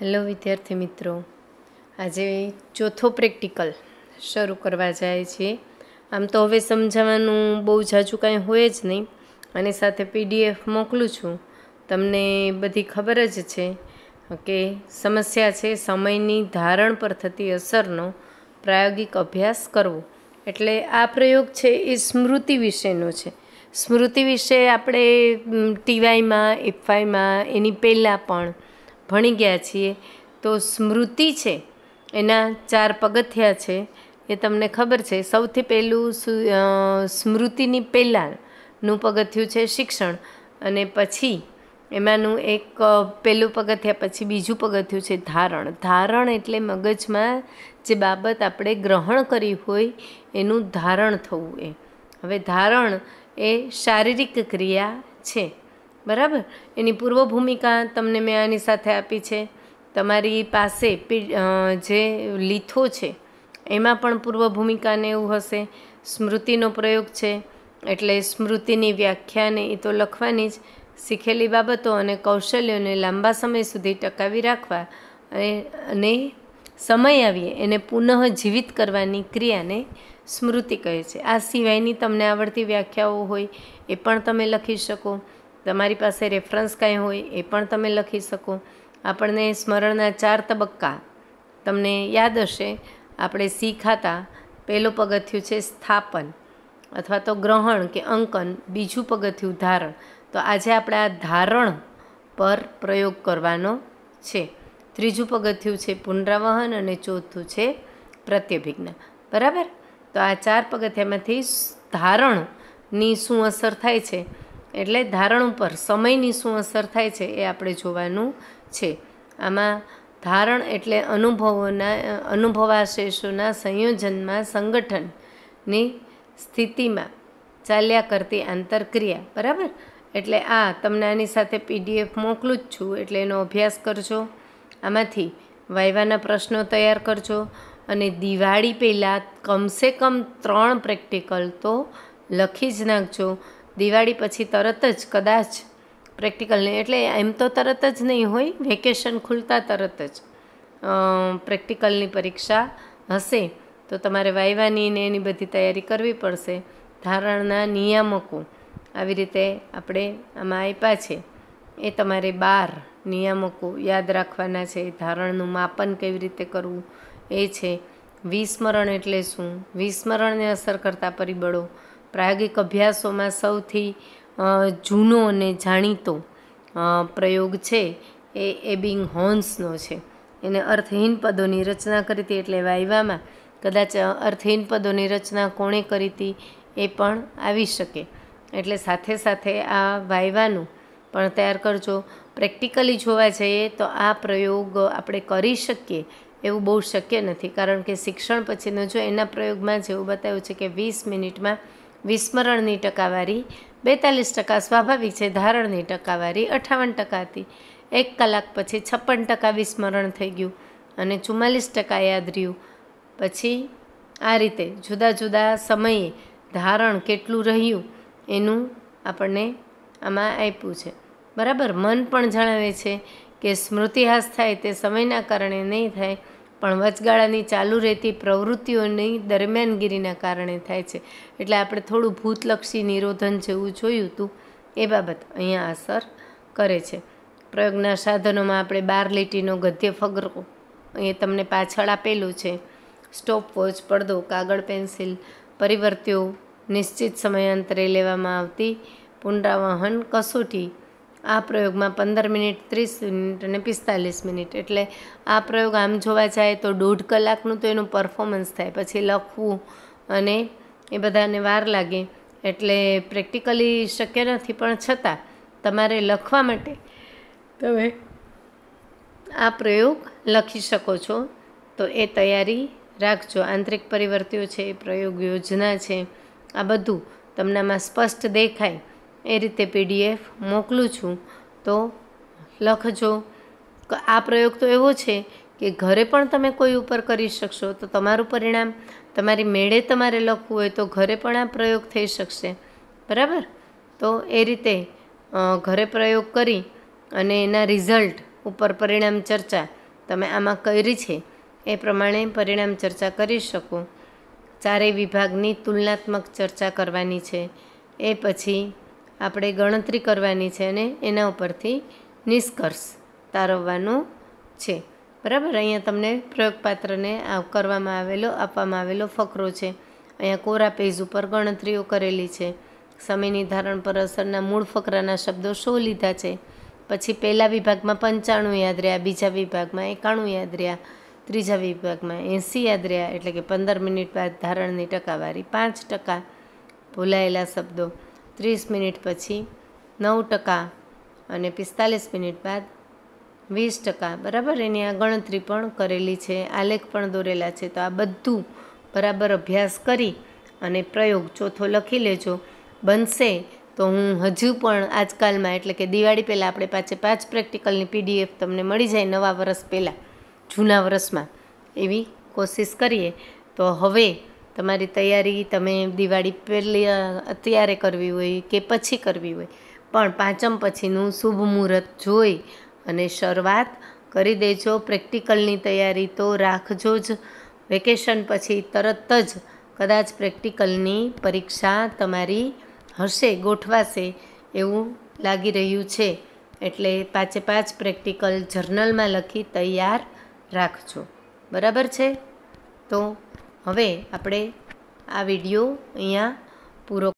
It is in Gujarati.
હેલો વિદ્યાર્થી મિત્રો આજે ચોથો પ્રેક્ટિકલ શરૂ કરવા જાય છે આમ તો હવે સમજાવવાનું બહુ જાજુ કાંઈ હોય જ નહીં અને સાથે પીડીએફ મોકલું છું તમને બધી ખબર જ છે કે સમસ્યા છે સમયની ધારણ પર થતી અસરનો પ્રાયોગિક અભ્યાસ કરવો એટલે આ પ્રયોગ છે એ સ્મૃતિ વિશેનો છે સ્મૃતિ વિશે આપણે ટીવાયમાં એફઆઈમાં એની પહેલાં પણ ભણી ગયા છીએ તો સ્મૃતિ છે એના ચાર પગથિયાં છે એ તમને ખબર છે સૌથી પહેલું સ્મૃતિની પહેલાંનું પગથિયું છે શિક્ષણ અને પછી એમાંનું એક પહેલું પગથિયા પછી બીજું પગથિયું છે ધારણ ધારણ એટલે મગજમાં જે બાબત આપણે ગ્રહણ કરી હોય એનું ધારણ થવું એ હવે ધારણ એ શારીરિક ક્રિયા છે બરાબર એની પૂર્વ ભૂમિકા તમને મેં આની સાથે આપી છે તમારી પાસે જે લીથો છે એમાં પણ પૂર્વ ભૂમિકાને એવું હશે સ્મૃતિનો પ્રયોગ છે એટલે સ્મૃતિની વ્યાખ્યાને એ તો લખવાની જ શીખેલી બાબતો અને કૌશલ્યોને લાંબા સમય સુધી ટકાવી રાખવા અને સમય આવીએ એને પુનઃ જીવિત કરવાની ક્રિયાને સ્મૃતિ કહે છે આ સિવાયની તમને આવડતી વ્યાખ્યાઓ હોય એ પણ તમે લખી શકો તમારી પાસે રેફરન્સ કાંઈ હોય એ પણ તમે લખી શકો આપણને સ્મરણના ચાર તબક્કા તમને યાદ હશે આપણે શીખાતા પહેલું પગથિયું છે સ્થાપન અથવા તો ગ્રહણ કે અંકન બીજું પગથિયું ધારણ તો આજે આપણે આ ધારણ પર પ્રયોગ કરવાનો છે ત્રીજું પગથિયું છે પુનરાવહન અને ચોથું છે પ્રત્યભિજ્ઞા બરાબર તો આ ચાર પગથિયામાંથી ધારણની શું અસર થાય છે એટલે ધારણ ઉપર સમયની શું અસર થાય છે એ આપણે જોવાનું છે આમાં ધારણ એટલે અનુભવોના અનુભવાશેષોના સંયોજનમાં સંગઠનની સ્થિતિમાં ચાલ્યા કરતી આંતરક્રિયા બરાબર એટલે આ તમને આની સાથે પીડીએફ મોકલું જ છું એટલે એનો અભ્યાસ કરજો આમાંથી વાયવાના પ્રશ્નો તૈયાર કરજો અને દિવાળી પહેલાં કમસે કમ ત્રણ પ્રેક્ટિકલ તો લખી જ નાખજો દિવાળી પછી તરત જ કદાચ પ્રેક્ટિકલને એટલે એમ તો તરત જ નહીં હોય વેકેશન ખુલતા તરત જ પ્રેક્ટિકલની પરીક્ષા હશે તો તમારે વાયવાની ને એની બધી તૈયારી કરવી પડશે ધારણના નિયામકો આવી રીતે આપણે આમાં આપ્યા છે એ તમારે બાર નિયામકો યાદ રાખવાના છે ધારણનું માપન કેવી રીતે કરવું એ છે વિસ્મરણ એટલે શું વિસ્મરણને અસર કરતા પરિબળો પ્રાયોગિક અભ્યાસોમાં સૌથી જૂનો અને જાણીતો પ્રયોગ છે એ એબિંગ હોન્સનો છે એને અર્થહીન પદોની રચના કરી હતી એટલે વાયવામાં કદાચ અર્થહીન પદોની રચના કોણે કરી હતી એ પણ આવી શકે એટલે સાથે સાથે આ વાયવાનું પણ તૈયાર કરજો પ્રેક્ટિકલી જોવા જઈએ તો આ પ્રયોગ આપણે કરી શકીએ એવું બહુ શક્ય નથી કારણ કે શિક્ષણ પછીનો જો એના પ્રયોગમાં જેવું બતાવ્યું છે કે વીસ મિનિટમાં વિસ્મરણની ટકાવારી બેતાલીસ ટકા સ્વાભાવિક છે ધારણની ટકાવારી અઠાવન ટકા હતી એક કલાક પછી છપ્પન ટકા વિસ્મરણ થઈ ગયું અને ચુમ્માલીસ ટકા યાદ રહ્યું પછી આ રીતે જુદા જુદા સમયે ધારણ કેટલું રહ્યું એનું આપણને આમાં આપ્યું છે બરાબર મન પણ જણાવે છે કે સ્મૃતિહાસ થાય તે સમયના કારણે નહીં થાય પણ વચગાળાની ચાલુ રહેતી પ્રવૃત્તિઓની દરમિયાનગીરીના કારણે થાય છે એટલે આપણે થોડું ભૂતલક્ષી નિરોધન જેવું જોયું હતું એ બાબત અહીંયા અસર કરે છે પ્રયોગના સાધનોમાં આપણે બાર લીટીનો ગદ્ય ફગરો એ તમને પાછળ આપેલું છે સ્ટોપ વોચ પડદો કાગળ પેન્સિલ પરિવર્ત્યો નિશ્ચિત સમયાંતરે લેવામાં આવતી પુનરાવહન કસોટી આ પ્રયોગમાં પંદર મિનિટ ત્રીસ મિનિટ અને પિસ્તાલીસ મિનિટ એટલે આ પ્રયોગ આમ જોવા જાય તો દોઢ કલાકનું તો એનું પરફોર્મન્સ થાય પછી લખવું અને એ બધાને વાર લાગે એટલે પ્રેક્ટિકલી શક્ય નથી પણ છતાં તમારે લખવા માટે તમે આ પ્રયોગ લખી શકો છો તો એ તૈયારી રાખજો આંતરિક પરિવર્તિઓ છે એ પ્રયોગ યોજના છે આ બધું તમનામાં સ્પષ્ટ દેખાય એ રીતે પીડીએફ મોકલું છું તો લખજો આ પ્રયોગ તો એવો છે કે ઘરે પણ તમે કોઈ ઉપર કરી શકશો તો તમારું પરિણામ તમારી મેળે તમારે લખવું હોય તો ઘરે પણ આ પ્રયોગ થઈ શકશે બરાબર તો એ રીતે ઘરે પ્રયોગ કરી અને એના રિઝલ્ટ ઉપર પરિણામ ચર્ચા તમે આમાં કરી છે એ પ્રમાણે પરિણામ ચર્ચા કરી શકો ચારેય વિભાગની તુલનાત્મક ચર્ચા કરવાની છે એ પછી આપણે ગણતરી કરવાની છે અને એના ઉપરથી નિષ્કર્ષ તારવવાનો છે બરાબર અહીંયા તમને પ્રયોગપાત્રને કરવામાં આવેલો આપવામાં આવેલો ફકરો છે અહીંયા કોરા પેજ ઉપર ગણતરીઓ કરેલી છે સમયની ધારણ પર અસરના મૂળ ફકરાના શબ્દો શો લીધા છે પછી પહેલા વિભાગમાં પંચાણું યાદ રહ્યા બીજા વિભાગમાં એકાણું યાદ રહ્યા ત્રીજા વિભાગમાં એંસી યાદ રહ્યા એટલે કે પંદર મિનિટ બાદ ધારણની ટકાવારી પાંચ ટકા ભૂલાયેલા શબ્દો ત્રીસ મિનિટ પછી નવ ટકા અને પિસ્તાલીસ મિનિટ બાદ વીસ ટકા બરાબર એની આ ગણતરી પણ કરેલી છે આલેખ પણ દોરેલા છે તો આ બધું બરાબર અભ્યાસ કરી અને પ્રયોગ ચોથો લખી લેજો બનશે તો હું હજુ પણ આજકાલમાં એટલે કે દિવાળી પહેલાં આપણે પાછે પાંચ પ્રેક્ટિકલની પીડીએફ તમને મળી જાય નવા વર્ષ પહેલાં જૂના વર્ષમાં એવી કોશિશ કરીએ તો હવે તમારી તૈયારી તમે દિવાળી પહેલી અત્યારે કરવી હોય કે પછી કરવી હોય પણ પાંચમ પછીનું શુભ મુહૂર્ત જોઈ અને શરૂઆત કરી દેજો પ્રેક્ટિકલની તૈયારી તો રાખજો જ વેકેશન પછી તરત જ કદાચ પ્રેક્ટિકલની પરીક્ષા તમારી હશે ગોઠવાશે એવું લાગી રહ્યું છે એટલે પાંચે પાંચ પ્રેક્ટિકલ જર્નલમાં લખી તૈયાર રાખજો બરાબર છે તો હવે આપણે આ વિડીયો અહીંયા પૂરો